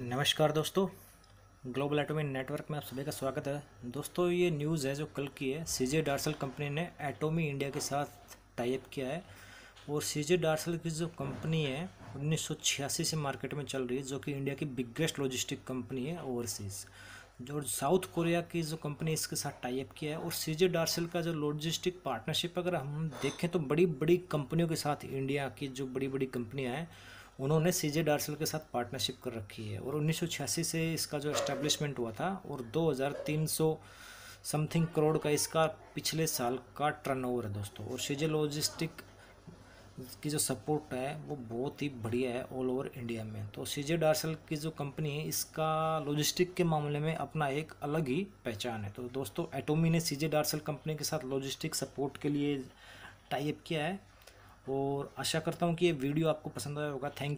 नमस्कार दोस्तों global Atomy network में आप सभी का स्वागत है दोस्तों ये न्यूज़ है जो कल की है सी जे डार्सल कंपनी ने एटोमी इंडिया के साथ टाइप किया है और सी जे डार्सल की जो कंपनी है 1986 से मार्केट में चल रही है जो कि इंडिया की बिगेस्ट लॉजिस्टिक कंपनी है ओवरसीज़ जो साउथ कोरिया की जो कंपनी इसके साथ टाइप किया है और सी जे डार्सल का जो लॉजिस्टिक पार्टनरशिप अगर हम देखें तो बड़ी बड़ी कंपनियों के साथ इंडिया की जो बड़ी बड़ी कंपनियाँ हैं उन्होंने सी जे डार्सल के साथ पार्टनरशिप कर रखी है और उन्नीस से इसका जो इस्टेब्लिशमेंट हुआ था और 2300 समथिंग करोड़ का इसका पिछले साल का टर्नओवर है दोस्तों और सी जे लॉजिस्टिक की जो सपोर्ट है वो बहुत ही बढ़िया है ऑल ओवर इंडिया में तो सी जे डार्सल की जो कंपनी है इसका लॉजिस्टिक के मामले में अपना एक अलग ही पहचान है तो दोस्तों एटोमी ने सी जे डार्सल कंपनी के साथ लॉजिस्टिक सपोर्ट के लिए टाइप किया है और आशा करता हूँ कि ये वीडियो आपको पसंद आया होगा थैंक